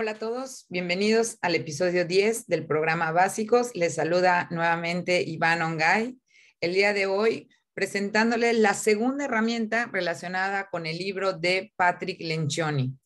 Hola a todos, bienvenidos al episodio 10 del programa Básicos. Les saluda nuevamente Iván Ongay. El día de hoy presentándole la segunda herramienta relacionada con el libro de Patrick Lencioni.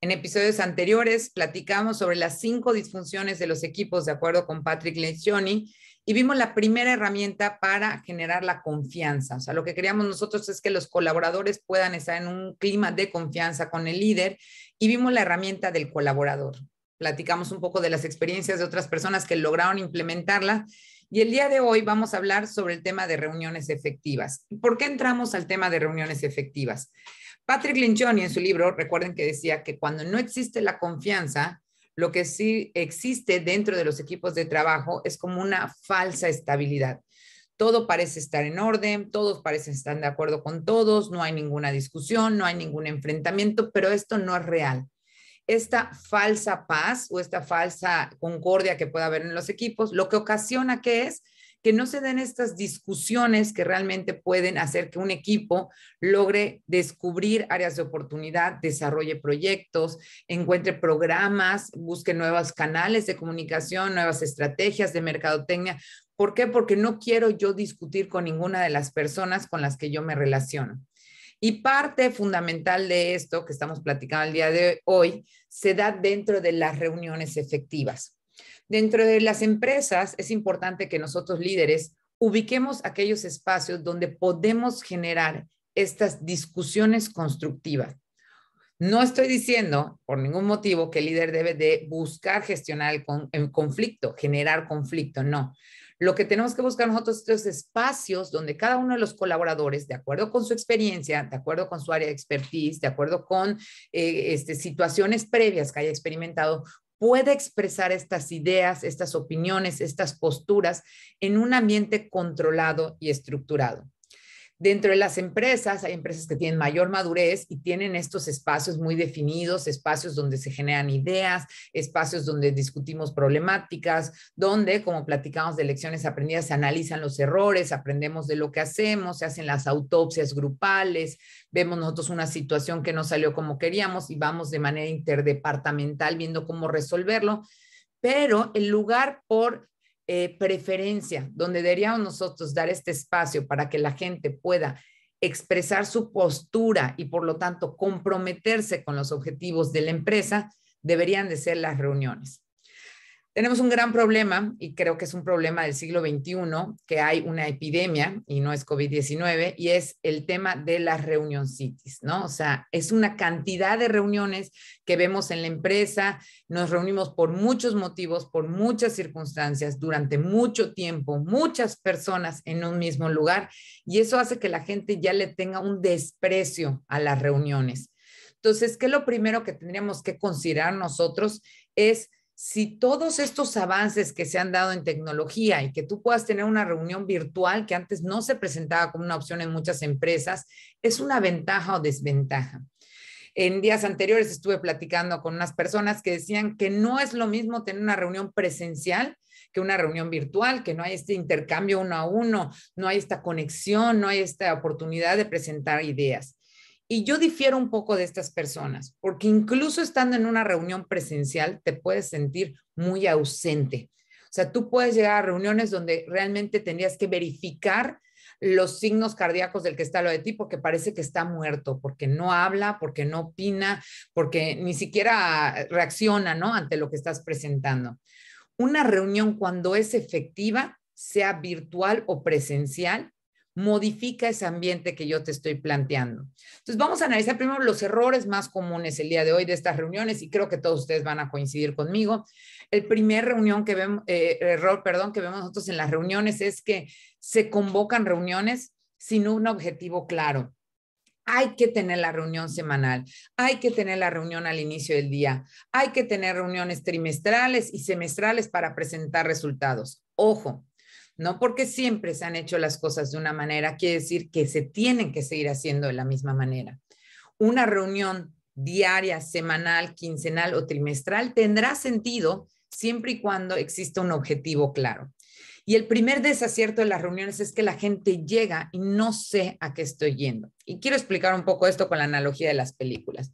En episodios anteriores platicamos sobre las cinco disfunciones de los equipos de acuerdo con Patrick Lencioni y vimos la primera herramienta para generar la confianza. O sea, lo que queríamos nosotros es que los colaboradores puedan estar en un clima de confianza con el líder y vimos la herramienta del colaborador. Platicamos un poco de las experiencias de otras personas que lograron implementarla y el día de hoy vamos a hablar sobre el tema de reuniones efectivas. ¿Por qué entramos al tema de reuniones efectivas? Patrick Lencioni en su libro, recuerden que decía que cuando no existe la confianza, lo que sí existe dentro de los equipos de trabajo es como una falsa estabilidad. Todo parece estar en orden, todos parecen estar de acuerdo con todos, no hay ninguna discusión, no hay ningún enfrentamiento, pero esto no es real esta falsa paz o esta falsa concordia que puede haber en los equipos, lo que ocasiona que es que no se den estas discusiones que realmente pueden hacer que un equipo logre descubrir áreas de oportunidad, desarrolle proyectos, encuentre programas, busque nuevos canales de comunicación, nuevas estrategias de mercadotecnia. ¿Por qué? Porque no quiero yo discutir con ninguna de las personas con las que yo me relaciono. Y parte fundamental de esto que estamos platicando el día de hoy se da dentro de las reuniones efectivas. Dentro de las empresas es importante que nosotros líderes ubiquemos aquellos espacios donde podemos generar estas discusiones constructivas. No estoy diciendo por ningún motivo que el líder debe de buscar gestionar el, conflicto, generar conflicto, no. Lo que tenemos que buscar nosotros es espacios donde cada uno de los colaboradores, de acuerdo con su experiencia, de acuerdo con su área de expertise, de acuerdo con eh, este, situaciones previas que haya experimentado, puede expresar estas ideas, estas opiniones, estas posturas en un ambiente controlado y estructurado. Dentro de las empresas hay empresas que tienen mayor madurez y tienen estos espacios muy definidos, espacios donde se generan ideas, espacios donde discutimos problemáticas, donde, como platicamos de lecciones aprendidas, se analizan los errores, aprendemos de lo que hacemos, se hacen las autopsias grupales, vemos nosotros una situación que no salió como queríamos y vamos de manera interdepartamental viendo cómo resolverlo. Pero el lugar por eh, preferencia, donde deberíamos nosotros dar este espacio para que la gente pueda expresar su postura y por lo tanto comprometerse con los objetivos de la empresa, deberían de ser las reuniones. Tenemos un gran problema, y creo que es un problema del siglo XXI, que hay una epidemia, y no es COVID-19, y es el tema de las reuniones, ¿no? O sea, es una cantidad de reuniones que vemos en la empresa, nos reunimos por muchos motivos, por muchas circunstancias, durante mucho tiempo, muchas personas en un mismo lugar, y eso hace que la gente ya le tenga un desprecio a las reuniones. Entonces, ¿qué es lo primero que tendríamos que considerar nosotros? Es si todos estos avances que se han dado en tecnología y que tú puedas tener una reunión virtual que antes no se presentaba como una opción en muchas empresas, es una ventaja o desventaja. En días anteriores estuve platicando con unas personas que decían que no es lo mismo tener una reunión presencial que una reunión virtual, que no hay este intercambio uno a uno, no hay esta conexión, no hay esta oportunidad de presentar ideas. Y yo difiero un poco de estas personas, porque incluso estando en una reunión presencial te puedes sentir muy ausente. O sea, tú puedes llegar a reuniones donde realmente tendrías que verificar los signos cardíacos del que está lo de ti, porque parece que está muerto, porque no habla, porque no opina, porque ni siquiera reacciona, ¿no? Ante lo que estás presentando. Una reunión cuando es efectiva, sea virtual o presencial, modifica ese ambiente que yo te estoy planteando. Entonces, vamos a analizar primero los errores más comunes el día de hoy de estas reuniones y creo que todos ustedes van a coincidir conmigo. El primer eh, error, que vemos nosotros en las reuniones es que se convocan reuniones sin un objetivo claro. Hay que tener la reunión semanal, hay que tener la reunión al inicio del día, hay que tener reuniones trimestrales y semestrales para presentar resultados. Ojo, no porque siempre se han hecho las cosas de una manera, quiere decir que se tienen que seguir haciendo de la misma manera. Una reunión diaria, semanal, quincenal o trimestral tendrá sentido siempre y cuando exista un objetivo claro. Y el primer desacierto de las reuniones es que la gente llega y no sé a qué estoy yendo. Y quiero explicar un poco esto con la analogía de las películas.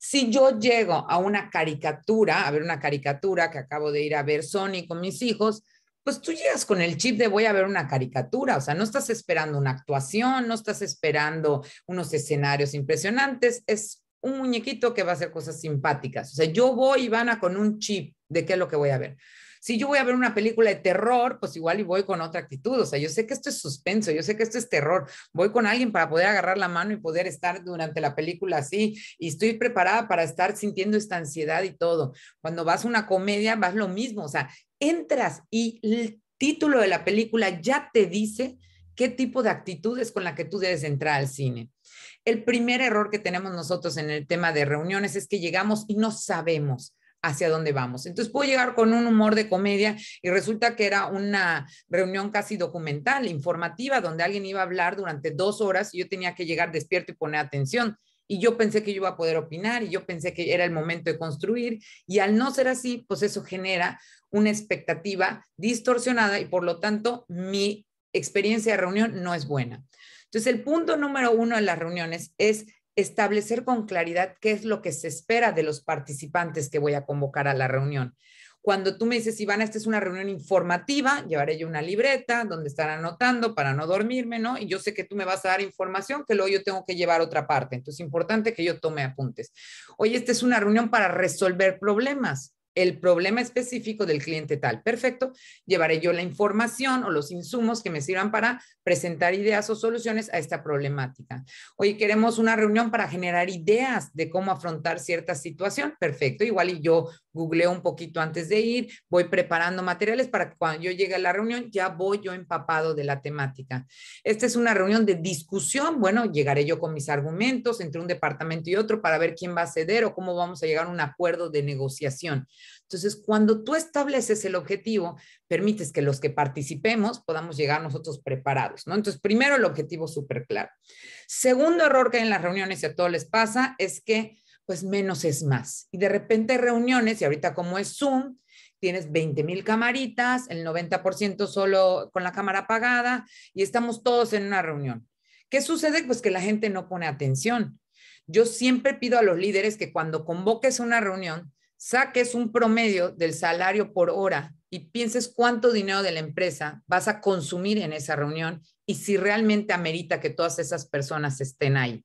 Si yo llego a una caricatura, a ver una caricatura que acabo de ir a ver Sony con mis hijos, pues tú llegas con el chip de voy a ver una caricatura, o sea, no estás esperando una actuación, no estás esperando unos escenarios impresionantes, es un muñequito que va a hacer cosas simpáticas. O sea, yo voy, y a con un chip de qué es lo que voy a ver. Si yo voy a ver una película de terror, pues igual y voy con otra actitud. O sea, yo sé que esto es suspenso, yo sé que esto es terror. Voy con alguien para poder agarrar la mano y poder estar durante la película así. Y estoy preparada para estar sintiendo esta ansiedad y todo. Cuando vas a una comedia, vas lo mismo. O sea, entras y el título de la película ya te dice qué tipo de actitudes con la que tú debes entrar al cine. El primer error que tenemos nosotros en el tema de reuniones es que llegamos y no sabemos hacia dónde vamos. Entonces puedo llegar con un humor de comedia y resulta que era una reunión casi documental, informativa, donde alguien iba a hablar durante dos horas y yo tenía que llegar despierto y poner atención. Y yo pensé que yo iba a poder opinar y yo pensé que era el momento de construir y al no ser así, pues eso genera una expectativa distorsionada y por lo tanto mi experiencia de reunión no es buena. Entonces el punto número uno de las reuniones es establecer con claridad qué es lo que se espera de los participantes que voy a convocar a la reunión. Cuando tú me dices, Ivana, esta es una reunión informativa, llevaré yo una libreta donde estarán anotando para no dormirme, ¿no? Y yo sé que tú me vas a dar información que luego yo tengo que llevar otra parte. Entonces, es importante que yo tome apuntes. hoy esta es una reunión para resolver problemas el problema específico del cliente tal. Perfecto, llevaré yo la información o los insumos que me sirvan para presentar ideas o soluciones a esta problemática. Hoy queremos una reunión para generar ideas de cómo afrontar cierta situación. Perfecto, igual y yo googleé un poquito antes de ir, voy preparando materiales para que cuando yo llegue a la reunión ya voy yo empapado de la temática. Esta es una reunión de discusión. Bueno, llegaré yo con mis argumentos entre un departamento y otro para ver quién va a ceder o cómo vamos a llegar a un acuerdo de negociación. Entonces, cuando tú estableces el objetivo, permites que los que participemos podamos llegar nosotros preparados, ¿no? Entonces, primero el objetivo súper claro. Segundo error que hay en las reuniones y a todos les pasa es que pues menos es más. Y de repente reuniones, y ahorita como es Zoom, tienes 20 mil camaritas, el 90% solo con la cámara apagada, y estamos todos en una reunión. ¿Qué sucede? Pues que la gente no pone atención. Yo siempre pido a los líderes que cuando convoques una reunión, saques un promedio del salario por hora y pienses cuánto dinero de la empresa vas a consumir en esa reunión y si realmente amerita que todas esas personas estén ahí.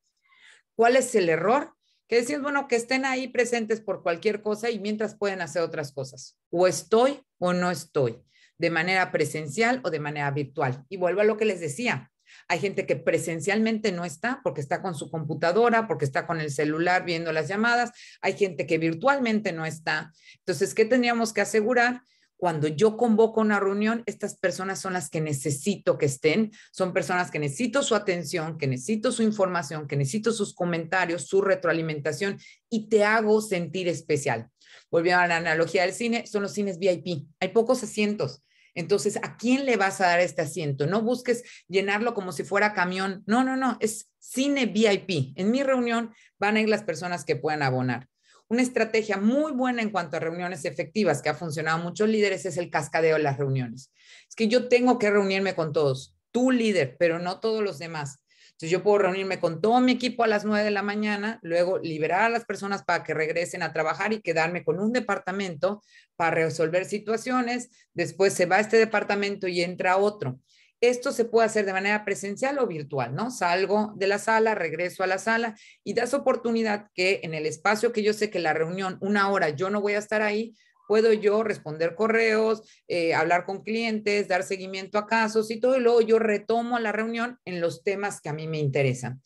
¿Cuál es el error? Que decís, bueno, que estén ahí presentes por cualquier cosa y mientras pueden hacer otras cosas. O estoy o no estoy, de manera presencial o de manera virtual. Y vuelvo a lo que les decía, hay gente que presencialmente no está porque está con su computadora, porque está con el celular viendo las llamadas, hay gente que virtualmente no está. Entonces, ¿qué teníamos que asegurar? Cuando yo convoco una reunión, estas personas son las que necesito que estén, son personas que necesito su atención, que necesito su información, que necesito sus comentarios, su retroalimentación y te hago sentir especial. Volviendo a la analogía del cine, son los cines VIP, hay pocos asientos, entonces, ¿a quién le vas a dar este asiento? No busques llenarlo como si fuera camión. No, no, no, es cine VIP. En mi reunión van a ir las personas que puedan abonar. Una estrategia muy buena en cuanto a reuniones efectivas que ha funcionado muchos líderes es el cascadeo de las reuniones. Es que yo tengo que reunirme con todos, tu líder, pero no todos los demás. Entonces yo puedo reunirme con todo mi equipo a las 9 de la mañana, luego liberar a las personas para que regresen a trabajar y quedarme con un departamento para resolver situaciones. Después se va a este departamento y entra otro. Esto se puede hacer de manera presencial o virtual, ¿no? Salgo de la sala, regreso a la sala y das oportunidad que en el espacio que yo sé que la reunión, una hora, yo no voy a estar ahí, puedo yo responder correos, eh, hablar con clientes, dar seguimiento a casos y todo, y luego yo retomo a la reunión en los temas que a mí me interesan.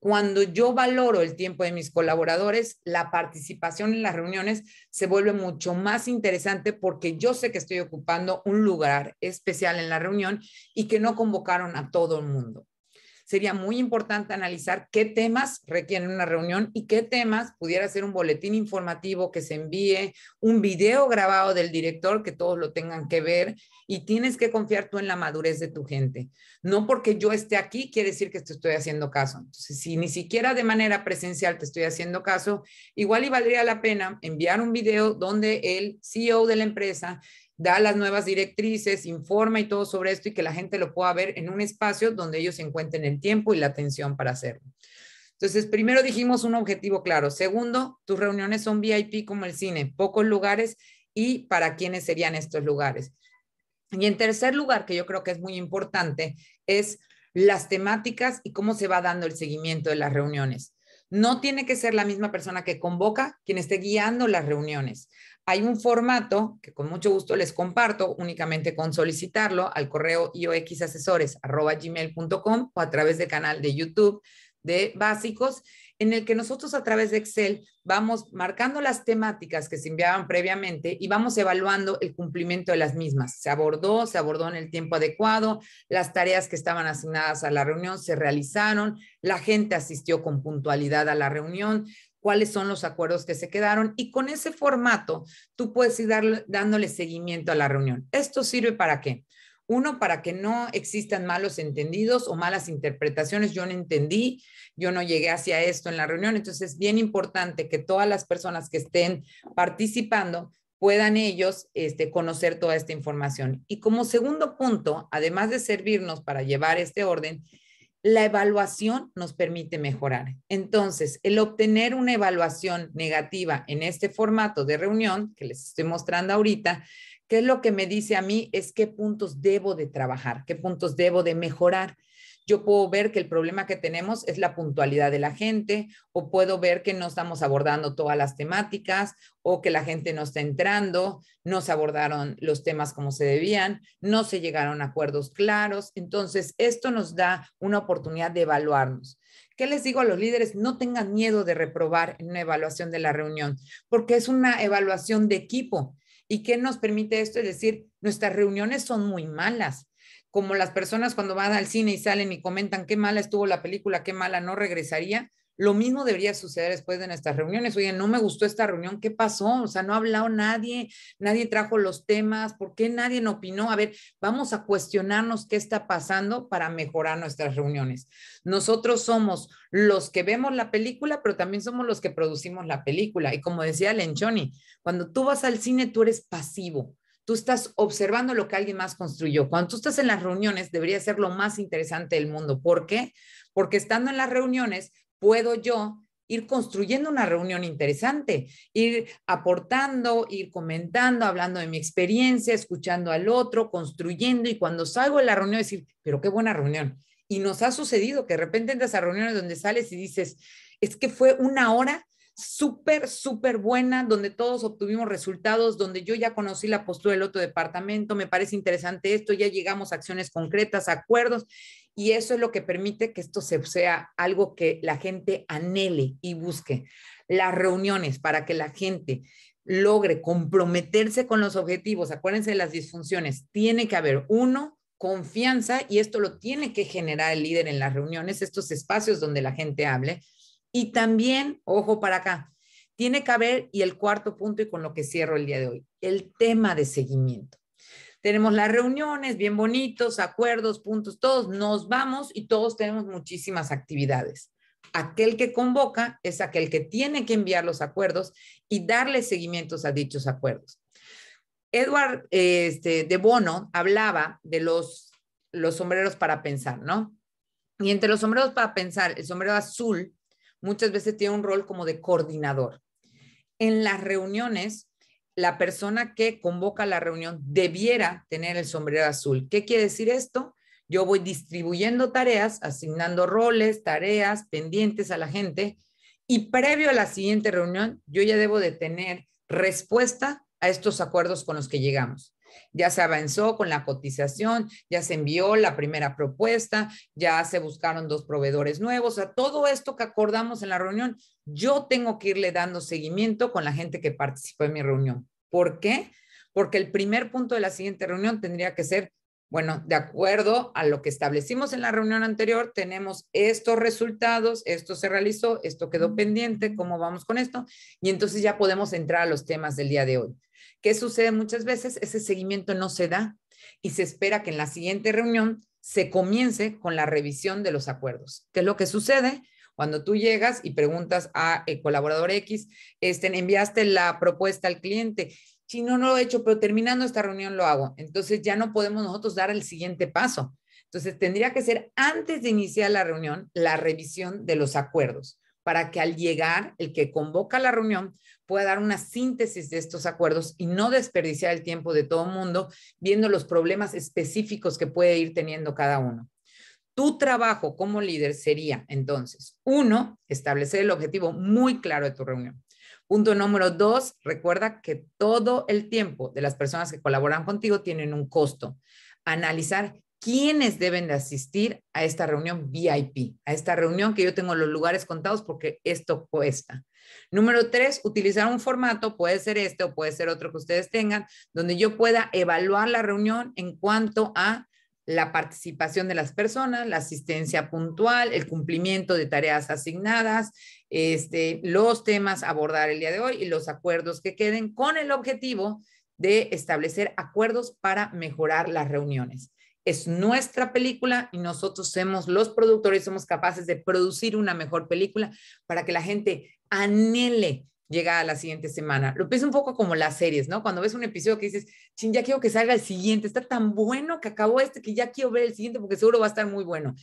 Cuando yo valoro el tiempo de mis colaboradores, la participación en las reuniones se vuelve mucho más interesante porque yo sé que estoy ocupando un lugar especial en la reunión y que no convocaron a todo el mundo sería muy importante analizar qué temas requieren una reunión y qué temas pudiera ser un boletín informativo que se envíe, un video grabado del director que todos lo tengan que ver y tienes que confiar tú en la madurez de tu gente. No porque yo esté aquí quiere decir que te estoy haciendo caso. Entonces, si ni siquiera de manera presencial te estoy haciendo caso, igual y valdría la pena enviar un video donde el CEO de la empresa da las nuevas directrices, informa y todo sobre esto y que la gente lo pueda ver en un espacio donde ellos encuentren el tiempo y la atención para hacerlo. Entonces, primero dijimos un objetivo claro. Segundo, tus reuniones son VIP como el cine, pocos lugares y para quiénes serían estos lugares. Y en tercer lugar, que yo creo que es muy importante, es las temáticas y cómo se va dando el seguimiento de las reuniones. No tiene que ser la misma persona que convoca quien esté guiando las reuniones. Hay un formato que con mucho gusto les comparto, únicamente con solicitarlo al correo ioxasesores.gmail.com o a través del canal de YouTube de básicos, en el que nosotros a través de Excel vamos marcando las temáticas que se enviaban previamente y vamos evaluando el cumplimiento de las mismas. Se abordó, se abordó en el tiempo adecuado, las tareas que estaban asignadas a la reunión se realizaron, la gente asistió con puntualidad a la reunión, cuáles son los acuerdos que se quedaron y con ese formato tú puedes ir dándole seguimiento a la reunión. ¿Esto sirve para qué? Uno, para que no existan malos entendidos o malas interpretaciones. Yo no entendí, yo no llegué hacia esto en la reunión. Entonces es bien importante que todas las personas que estén participando puedan ellos este, conocer toda esta información. Y como segundo punto, además de servirnos para llevar este orden, la evaluación nos permite mejorar. Entonces, el obtener una evaluación negativa en este formato de reunión que les estoy mostrando ahorita, ¿qué es lo que me dice a mí? Es qué puntos debo de trabajar, qué puntos debo de mejorar yo puedo ver que el problema que tenemos es la puntualidad de la gente o puedo ver que no estamos abordando todas las temáticas o que la gente no está entrando, no se abordaron los temas como se debían, no se llegaron a acuerdos claros. Entonces, esto nos da una oportunidad de evaluarnos. ¿Qué les digo a los líderes? No tengan miedo de reprobar en una evaluación de la reunión, porque es una evaluación de equipo. ¿Y qué nos permite esto? Es decir, nuestras reuniones son muy malas, como las personas cuando van al cine y salen y comentan qué mala estuvo la película, qué mala, no regresaría. Lo mismo debería suceder después de nuestras reuniones. Oye, no me gustó esta reunión, ¿qué pasó? O sea, no ha hablado nadie, nadie trajo los temas, ¿por qué nadie no opinó? A ver, vamos a cuestionarnos qué está pasando para mejorar nuestras reuniones. Nosotros somos los que vemos la película, pero también somos los que producimos la película. Y como decía Lenchoni, cuando tú vas al cine, tú eres pasivo tú estás observando lo que alguien más construyó. Cuando tú estás en las reuniones, debería ser lo más interesante del mundo. ¿Por qué? Porque estando en las reuniones, puedo yo ir construyendo una reunión interesante, ir aportando, ir comentando, hablando de mi experiencia, escuchando al otro, construyendo y cuando salgo de la reunión decir, pero qué buena reunión. Y nos ha sucedido que de repente entras a reuniones donde sales y dices, es que fue una hora súper, súper buena, donde todos obtuvimos resultados, donde yo ya conocí la postura del otro departamento, me parece interesante esto, ya llegamos a acciones concretas, acuerdos, y eso es lo que permite que esto sea algo que la gente anhele y busque. Las reuniones para que la gente logre comprometerse con los objetivos, acuérdense de las disfunciones, tiene que haber uno, confianza, y esto lo tiene que generar el líder en las reuniones, estos espacios donde la gente hable, y también, ojo para acá, tiene que haber, y el cuarto punto y con lo que cierro el día de hoy, el tema de seguimiento. Tenemos las reuniones, bien bonitos, acuerdos, puntos, todos nos vamos y todos tenemos muchísimas actividades. Aquel que convoca es aquel que tiene que enviar los acuerdos y darle seguimientos a dichos acuerdos. Edward este, de Bono hablaba de los, los sombreros para pensar, ¿no? Y entre los sombreros para pensar, el sombrero azul muchas veces tiene un rol como de coordinador. En las reuniones, la persona que convoca la reunión debiera tener el sombrero azul. ¿Qué quiere decir esto? Yo voy distribuyendo tareas, asignando roles, tareas, pendientes a la gente y previo a la siguiente reunión yo ya debo de tener respuesta a estos acuerdos con los que llegamos. Ya se avanzó con la cotización, ya se envió la primera propuesta, ya se buscaron dos proveedores nuevos. O sea, todo esto que acordamos en la reunión, yo tengo que irle dando seguimiento con la gente que participó en mi reunión. ¿Por qué? Porque el primer punto de la siguiente reunión tendría que ser, bueno, de acuerdo a lo que establecimos en la reunión anterior, tenemos estos resultados, esto se realizó, esto quedó pendiente, ¿cómo vamos con esto? Y entonces ya podemos entrar a los temas del día de hoy. ¿Qué sucede muchas veces? Ese seguimiento no se da y se espera que en la siguiente reunión se comience con la revisión de los acuerdos. ¿Qué es lo que sucede? Cuando tú llegas y preguntas a eh, colaborador X, este, enviaste la propuesta al cliente, si no, no lo he hecho, pero terminando esta reunión lo hago. Entonces ya no podemos nosotros dar el siguiente paso. Entonces tendría que ser antes de iniciar la reunión la revisión de los acuerdos para que al llegar el que convoca la reunión pueda dar una síntesis de estos acuerdos y no desperdiciar el tiempo de todo el mundo viendo los problemas específicos que puede ir teniendo cada uno. Tu trabajo como líder sería entonces, uno, establecer el objetivo muy claro de tu reunión. Punto número dos, recuerda que todo el tiempo de las personas que colaboran contigo tienen un costo. Analizar quiénes deben de asistir a esta reunión VIP, a esta reunión que yo tengo los lugares contados porque esto cuesta. Número tres, utilizar un formato, puede ser este o puede ser otro que ustedes tengan, donde yo pueda evaluar la reunión en cuanto a la participación de las personas, la asistencia puntual, el cumplimiento de tareas asignadas, este, los temas a abordar el día de hoy y los acuerdos que queden con el objetivo de establecer acuerdos para mejorar las reuniones es nuestra película y nosotros somos los productores, somos capaces de producir una mejor película para que la gente anhele llegar a la siguiente semana. Lo pienso un poco como las series, ¿no? Cuando ves un episodio que dices, ching, ya quiero que salga el siguiente, está tan bueno que acabó este que ya quiero ver el siguiente porque seguro va a estar muy bueno.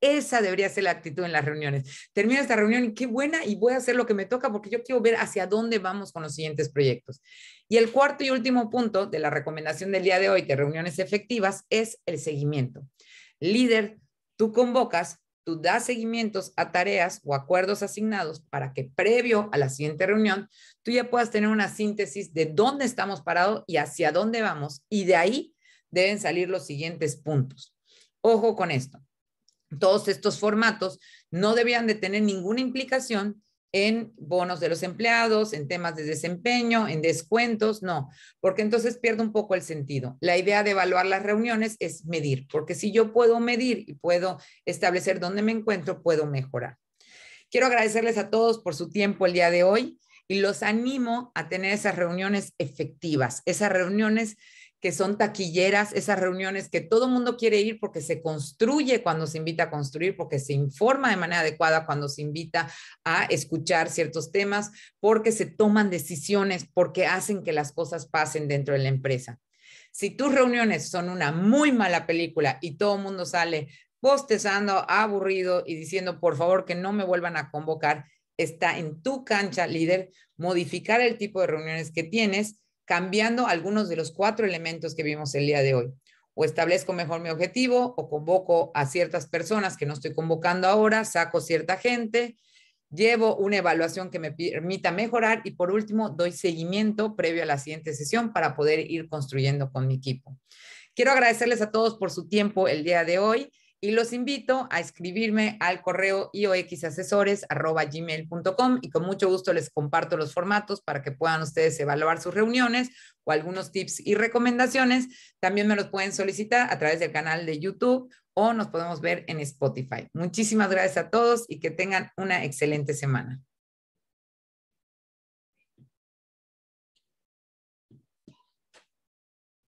Esa debería ser la actitud en las reuniones. Termino esta reunión y qué buena y voy a hacer lo que me toca porque yo quiero ver hacia dónde vamos con los siguientes proyectos. Y el cuarto y último punto de la recomendación del día de hoy de reuniones efectivas es el seguimiento. Líder, tú convocas, tú das seguimientos a tareas o acuerdos asignados para que previo a la siguiente reunión tú ya puedas tener una síntesis de dónde estamos parados y hacia dónde vamos. Y de ahí deben salir los siguientes puntos. Ojo con esto todos estos formatos no debían de tener ninguna implicación en bonos de los empleados, en temas de desempeño, en descuentos, no, porque entonces pierde un poco el sentido. La idea de evaluar las reuniones es medir, porque si yo puedo medir y puedo establecer dónde me encuentro, puedo mejorar. Quiero agradecerles a todos por su tiempo el día de hoy y los animo a tener esas reuniones efectivas, esas reuniones que son taquilleras, esas reuniones que todo el mundo quiere ir porque se construye cuando se invita a construir, porque se informa de manera adecuada cuando se invita a escuchar ciertos temas, porque se toman decisiones, porque hacen que las cosas pasen dentro de la empresa. Si tus reuniones son una muy mala película y todo el mundo sale bostezando, aburrido y diciendo, por favor, que no me vuelvan a convocar, está en tu cancha, líder, modificar el tipo de reuniones que tienes cambiando algunos de los cuatro elementos que vimos el día de hoy. O establezco mejor mi objetivo, o convoco a ciertas personas que no estoy convocando ahora, saco cierta gente, llevo una evaluación que me permita mejorar y por último doy seguimiento previo a la siguiente sesión para poder ir construyendo con mi equipo. Quiero agradecerles a todos por su tiempo el día de hoy y los invito a escribirme al correo ioxasesores.gmail.com y con mucho gusto les comparto los formatos para que puedan ustedes evaluar sus reuniones o algunos tips y recomendaciones. También me los pueden solicitar a través del canal de YouTube o nos podemos ver en Spotify. Muchísimas gracias a todos y que tengan una excelente semana.